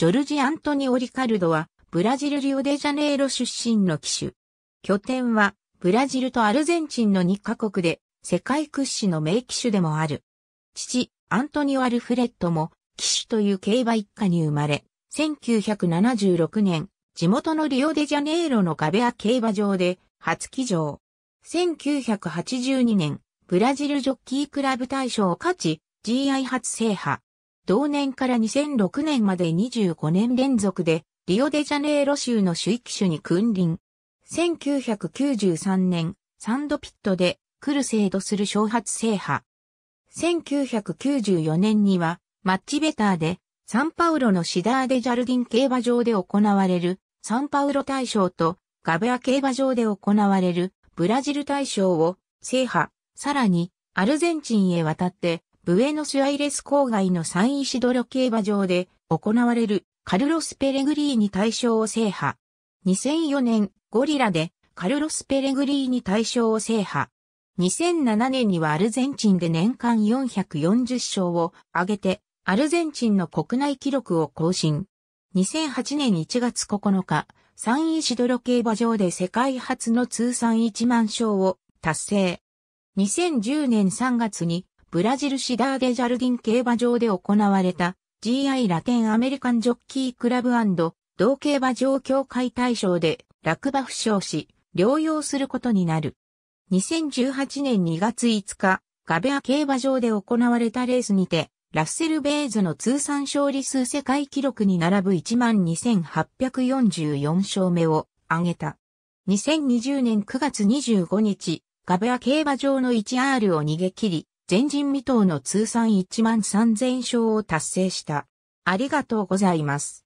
ジョルジ・アントニオ・リカルドは、ブラジル・リオデジャネイロ出身の騎手。拠点は、ブラジルとアルゼンチンの2カ国で、世界屈指の名騎手でもある。父、アントニオ・アルフレッドも、騎手という競馬一家に生まれ、1976年、地元のリオデジャネイロのガベア競馬場で、初騎乗。1982年、ブラジルジョッキークラブ大賞を勝ち、GI 初制覇。同年から2006年まで25年連続で、リオデジャネイロ州の主域種に君臨。1993年、サンドピットで、クルセイドする小発制覇。1994年には、マッチベターで、サンパウロのシダーデジャルディン競馬場で行われる、サンパウロ大賞と、ガベア競馬場で行われる、ブラジル大賞を、制覇、さらに、アルゼンチンへ渡って、ブエノスアイレス郊外のサンイシドロ競馬場で行われるカルロス・ペレグリーニ大賞を制覇。2004年ゴリラでカルロス・ペレグリーニ大賞を制覇。2007年にはアルゼンチンで年間440勝を挙げてアルゼンチンの国内記録を更新。2008年1月9日、サンイシドロ競馬場で世界初の通算1万勝を達成。2010年3月にブラジルシダーデジャルディン競馬場で行われた GI ラテンアメリカンジョッキークラブ同競馬場協会大賞で落馬負傷し、療養することになる。2018年2月5日、ガベア競馬場で行われたレースにて、ラッセル・ベイズの通算勝利数世界記録に並ぶ12,844勝目を挙げた。2020年9月25日、ガベア競馬場の 1R を逃げ切り、前人未到の通算1万3000勝を達成した。ありがとうございます。